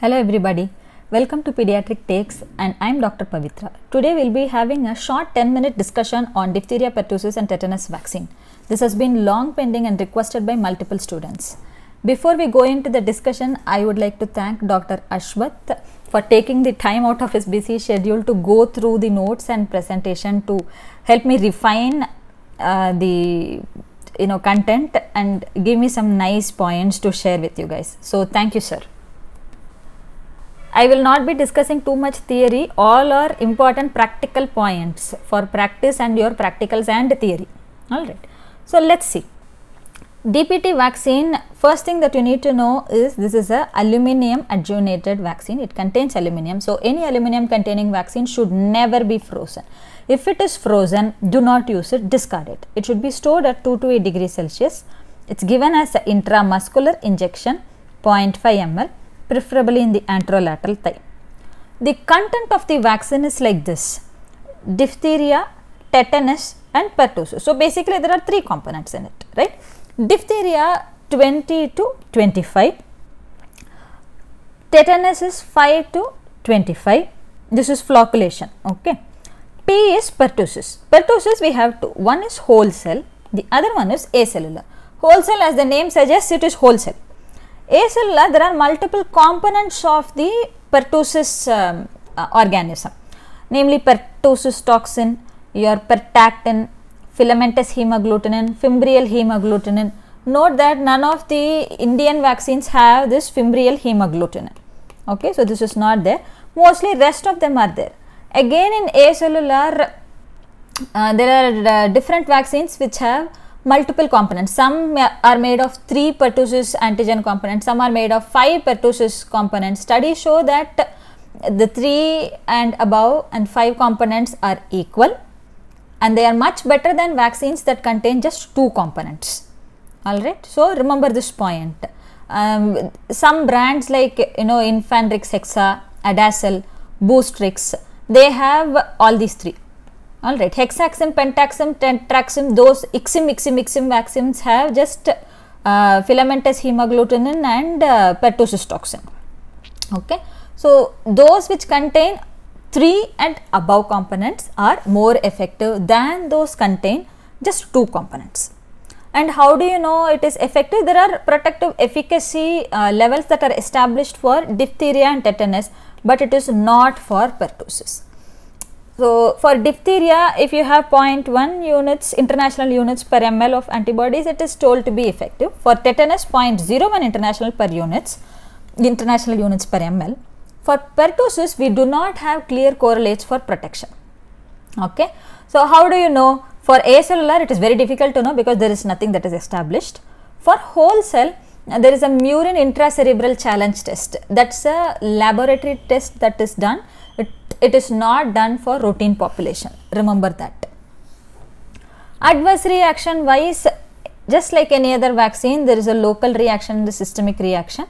Hello everybody. Welcome to Pediatric Takes and I'm Dr. Pavitra. Today we'll be having a short 10 minute discussion on diphtheria pertussis and tetanus vaccine. This has been long pending and requested by multiple students. Before we go into the discussion, I would like to thank Dr. Ashwath for taking the time out of his busy schedule to go through the notes and presentation to help me refine uh, the you know content and give me some nice points to share with you guys. So thank you sir. I will not be discussing too much theory, all are important practical points for practice and your practicals and theory. Alright, so let us see. DPT vaccine, first thing that you need to know is this is a aluminium adjuvanted vaccine. It contains aluminium. So, any aluminium containing vaccine should never be frozen. If it is frozen, do not use it, discard it. It should be stored at 2 to 8 degrees Celsius. It is given as an intramuscular injection 0.5 ml preferably in the anterolateral thigh. The content of the vaccine is like this diphtheria, tetanus, and pertussis. So, basically, there are three components in it, right? Diphtheria 20 to 25, tetanus is 5 to 25, this is flocculation, okay. P is pertussis. Pertussis we have two. One is whole cell, the other one is acellular. Whole cell as the name suggests it is whole cell acellular there are multiple components of the pertussis um, uh, organism namely pertussis toxin, your pertactin, filamentous hemagglutinin, fimbrial hemagglutinin. Note that none of the Indian vaccines have this fimbrial hemagglutinin. Okay, so this is not there. Mostly rest of them are there. Again in acellular, uh, there are uh, different vaccines which have multiple components. Some are made of 3 pertussis antigen components, some are made of 5 pertussis components. Studies show that the 3 and above and 5 components are equal and they are much better than vaccines that contain just 2 components. Alright, so remember this point. Um, some brands like you know Infantrix Hexa, Adacel, Boostrix, they have all these 3 all right hexaxim pentaxim tetraxim those ixim ixim ixim vaccines have just uh, filamentous hemagglutinin and uh, pertussis okay so those which contain 3 and above components are more effective than those contain just 2 components and how do you know it is effective there are protective efficacy uh, levels that are established for diphtheria and tetanus but it is not for pertussis so, for diphtheria, if you have 0.1 units, international units per ml of antibodies, it is told to be effective. For tetanus, 0.01 international per units, international units per ml. For pertussis, we do not have clear correlates for protection. Okay. So, how do you know? For acellular, it is very difficult to know because there is nothing that is established. For whole cell, there is a murine intracerebral challenge test. That's a laboratory test that is done it is not done for routine population. Remember that. Adverse reaction wise, just like any other vaccine, there is a local reaction and systemic reaction.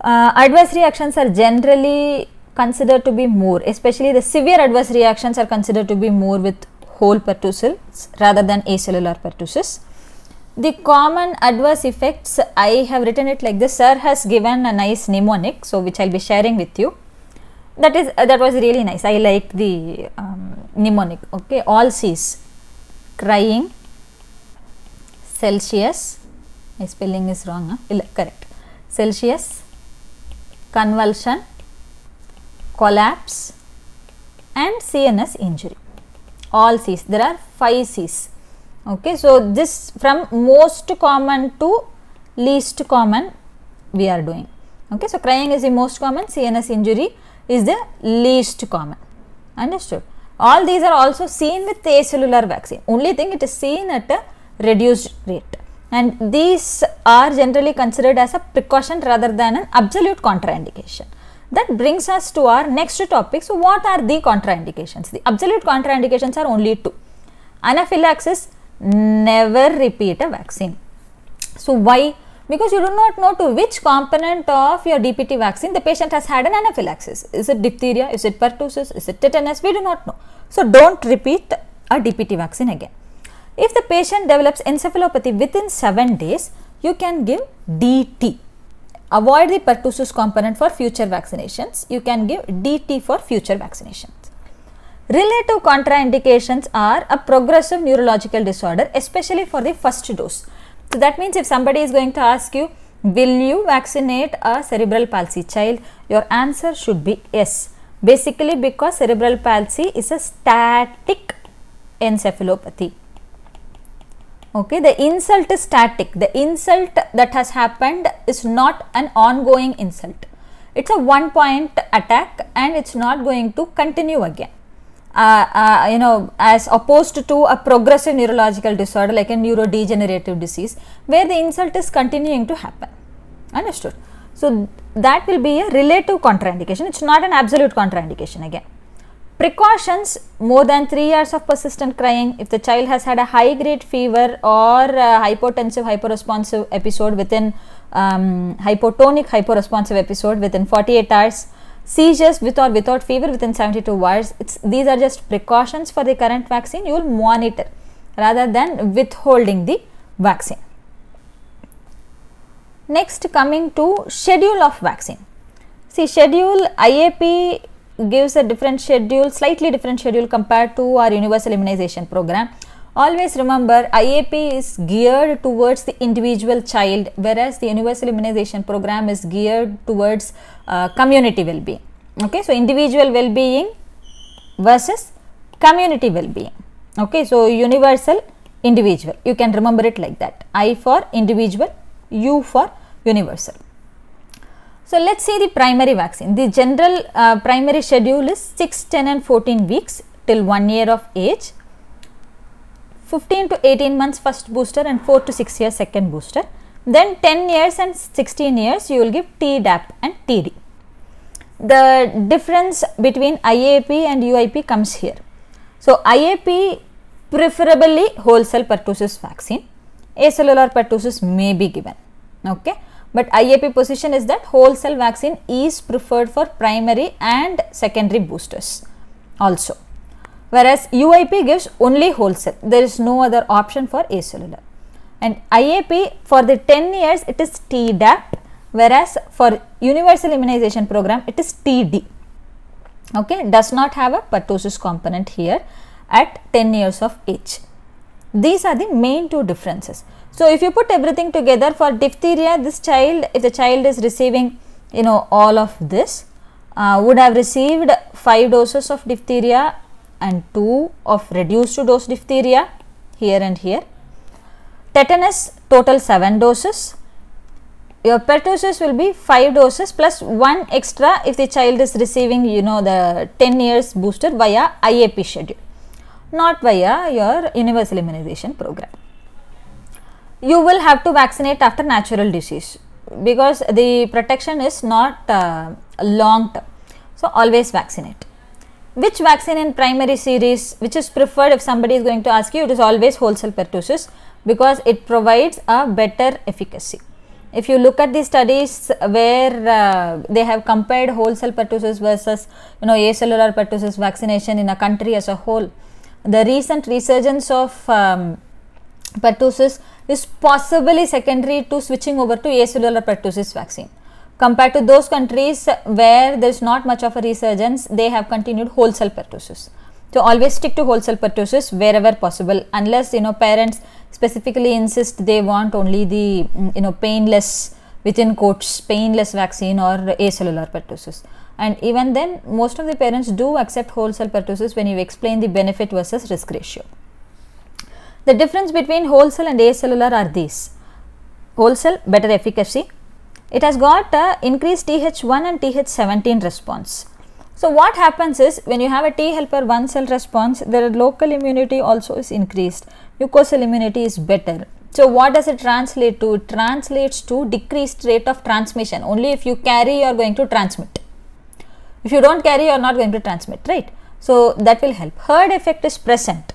Uh, adverse reactions are generally considered to be more, especially the severe adverse reactions are considered to be more with whole pertussis rather than acellular pertussis. The common adverse effects, I have written it like this, sir has given a nice mnemonic, so which I will be sharing with you that is uh, that was really nice i liked the um, mnemonic okay all C's: crying celsius my spelling is wrong huh? correct celsius convulsion collapse and cns injury all C's. there are five C's. okay so this from most common to least common we are doing okay so crying is the most common cns injury is the least common. Understood? All these are also seen with acellular vaccine. Only thing it is seen at a reduced rate. And these are generally considered as a precaution rather than an absolute contraindication. That brings us to our next topic. So, what are the contraindications? The absolute contraindications are only two. Anaphylaxis, never repeat a vaccine. So, why? because you do not know to which component of your DPT vaccine the patient has had an anaphylaxis. Is it diphtheria? Is it pertussis? Is it tetanus? We do not know. So, don't repeat a DPT vaccine again. If the patient develops encephalopathy within 7 days, you can give DT. Avoid the pertussis component for future vaccinations. You can give DT for future vaccinations. Relative contraindications are a progressive neurological disorder, especially for the first dose so that means if somebody is going to ask you, will you vaccinate a cerebral palsy child? Your answer should be yes. Basically because cerebral palsy is a static encephalopathy. Okay, the insult is static. The insult that has happened is not an ongoing insult. It's a one point attack and it's not going to continue again. Uh, uh, you know as opposed to a progressive neurological disorder like a neurodegenerative disease where the insult is continuing to happen understood so that will be a relative contraindication it's not an absolute contraindication again precautions more than 3 years of persistent crying if the child has had a high grade fever or hypotensive hyperresponsive episode within um, hypotonic hyperresponsive episode within 48 hours seizures with or without fever within 72 hours. It's, these are just precautions for the current vaccine. You will monitor rather than withholding the vaccine. Next, coming to schedule of vaccine. See, schedule IAP gives a different schedule, slightly different schedule compared to our universal immunization program. Always remember IAP is geared towards the individual child whereas the universal immunization program is geared towards uh, community well-being. Okay, so individual well-being versus community well-being. Okay, so universal individual you can remember it like that I for individual, U for universal. So, let us see the primary vaccine. The general uh, primary schedule is 6, 10 and 14 weeks till 1 year of age 15 to 18 months first booster and 4 to 6 years second booster. Then 10 years and 16 years you will give Tdap and TD. The difference between IAP and UIP comes here. So, IAP preferably whole cell pertussis vaccine, acellular pertussis may be given. Okay. But IAP position is that whole cell vaccine is preferred for primary and secondary boosters also whereas UIP gives only wholesale. There is no other option for acellular. And IAP for the 10 years it is TDAP whereas for universal immunization program it is TD. Okay, does not have a pertussis component here at 10 years of age. These are the main two differences. So, if you put everything together for diphtheria, this child, if the child is receiving, you know, all of this, uh, would have received 5 doses of diphtheria and 2 of reduced dose diphtheria here and here. Tetanus total 7 doses. Your pertussis will be 5 doses plus 1 extra if the child is receiving you know the 10 years booster via IAP schedule not via your universal immunization program. You will have to vaccinate after natural disease because the protection is not uh, long term. So, always vaccinate. Which vaccine in primary series which is preferred if somebody is going to ask you? It is always whole cell pertussis because it provides a better efficacy. If you look at the studies where uh, they have compared whole cell pertussis versus you know acellular pertussis vaccination in a country as a whole, the recent resurgence of um, pertussis is possibly secondary to switching over to acellular pertussis vaccine compared to those countries where there is not much of a resurgence they have continued whole cell pertussis so always stick to whole cell pertussis wherever possible unless you know parents specifically insist they want only the mm, you know painless within quotes painless vaccine or acellular pertussis and even then most of the parents do accept whole cell pertussis when you explain the benefit versus risk ratio the difference between whole cell and acellular are these whole cell better efficacy it has got increased TH1 and TH17 response. So what happens is when you have a T helper 1 cell response, their local immunity also is increased. Mucosal immunity is better. So what does it translate to? It translates to decreased rate of transmission. Only if you carry you are going to transmit. If you don't carry you are not going to transmit, right? So that will help. Herd effect is present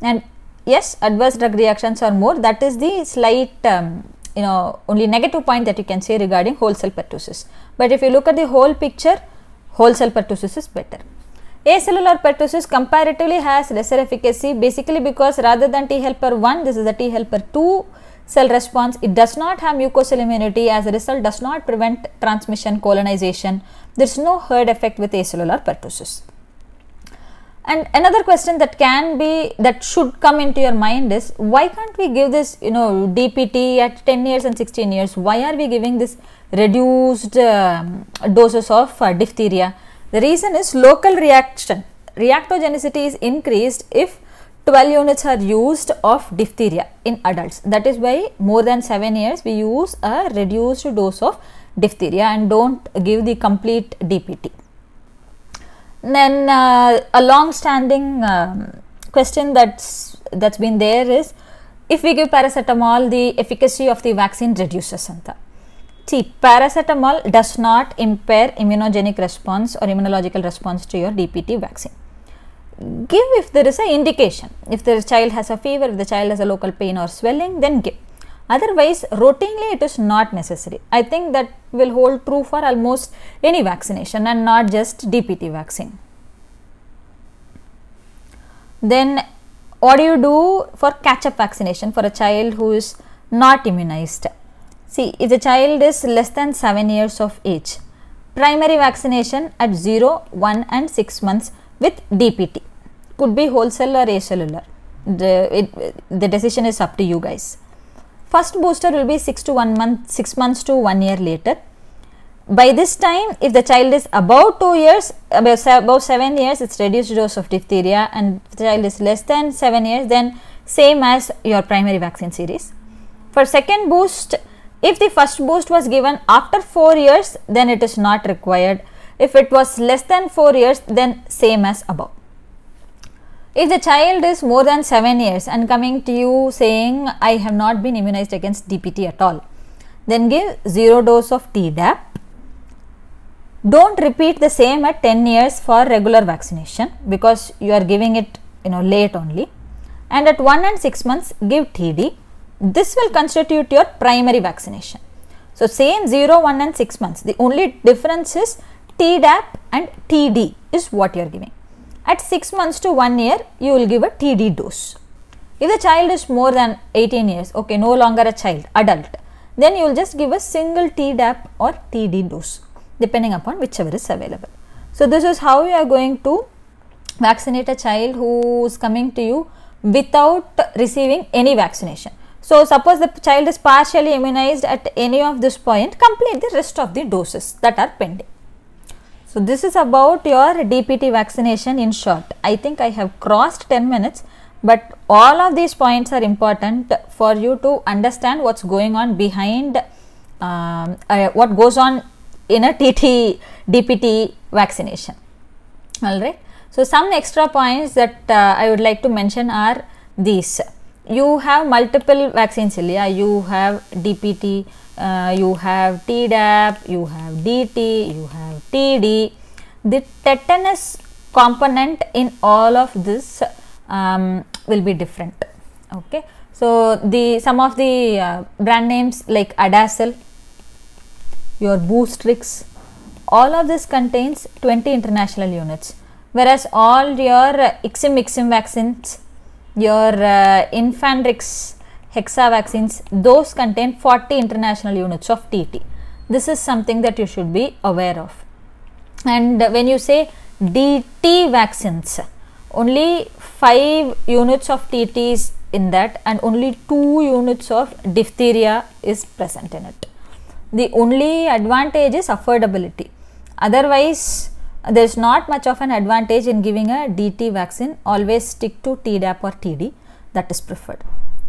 and yes adverse drug reactions are more that is the slight um, you know only negative point that you can say regarding whole cell pertussis. But if you look at the whole picture, whole cell pertussis is better. Acellular pertussis comparatively has lesser efficacy basically because rather than T helper 1, this is a T helper 2 cell response. It does not have mucosal immunity as a result does not prevent transmission colonization. There is no herd effect with acellular pertussis. And another question that can be that should come into your mind is why can't we give this you know DPT at 10 years and 16 years? Why are we giving this reduced um, doses of uh, diphtheria? The reason is local reaction. Reactogenicity is increased if 12 units are used of diphtheria in adults. That is why more than 7 years we use a reduced dose of diphtheria and don't give the complete DPT. Then uh, a long-standing um, question that's that's been there is, if we give paracetamol, the efficacy of the vaccine reduces. Anta. See, paracetamol does not impair immunogenic response or immunological response to your DPT vaccine. Give if there is an indication. If the child has a fever, if the child has a local pain or swelling, then give. Otherwise, routinely it is not necessary. I think that will hold true for almost any vaccination and not just DPT vaccine. Then what do you do for catch-up vaccination for a child who is not immunized? See, if the child is less than 7 years of age, primary vaccination at 0, 1 and 6 months with DPT could be whole cell or acellular. The, it, the decision is up to you guys first booster will be 6 to 1 month 6 months to 1 year later by this time if the child is above 2 years above 7 years it's reduced dose of diphtheria and if the child is less than 7 years then same as your primary vaccine series for second boost if the first boost was given after 4 years then it is not required if it was less than 4 years then same as above if the child is more than 7 years and coming to you saying I have not been immunized against DPT at all, then give 0 dose of Tdap. Don't repeat the same at 10 years for regular vaccination because you are giving it you know late only. And at 1 and 6 months give TD. This will constitute your primary vaccination. So same 0, 1 and 6 months. The only difference is Tdap and TD is what you are giving. At 6 months to 1 year, you will give a TD dose. If the child is more than 18 years, okay, no longer a child, adult, then you will just give a single Tdap or TD dose depending upon whichever is available. So, this is how you are going to vaccinate a child who is coming to you without receiving any vaccination. So, suppose the child is partially immunized at any of this point, complete the rest of the doses that are pending. So this is about your DPT vaccination in short. I think I have crossed 10 minutes but all of these points are important for you to understand what's going on behind um, uh, what goes on in a TT DPT vaccination. Alright. So some extra points that uh, I would like to mention are these. You have multiple vaccines, Yeah, You have DPT, uh, you have Tdap, you have DT, you have TD. The tetanus component in all of this um, will be different. Okay. So, the some of the uh, brand names like Adacel, your Boostrix, all of this contains 20 international units. Whereas all your uh, Ixim Ixim vaccines, your uh, Infantrix, Hexa vaccines, those contain 40 international units of TT. This is something that you should be aware of and when you say DT vaccines only 5 units of TT is in that and only 2 units of diphtheria is present in it. The only advantage is affordability otherwise there is not much of an advantage in giving a DT vaccine always stick to TDAP or TD that is preferred.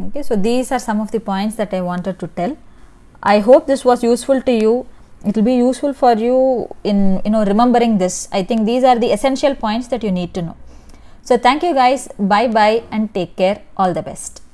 Okay, so these are some of the points that I wanted to tell. I hope this was useful to you it will be useful for you in you know remembering this i think these are the essential points that you need to know so thank you guys bye bye and take care all the best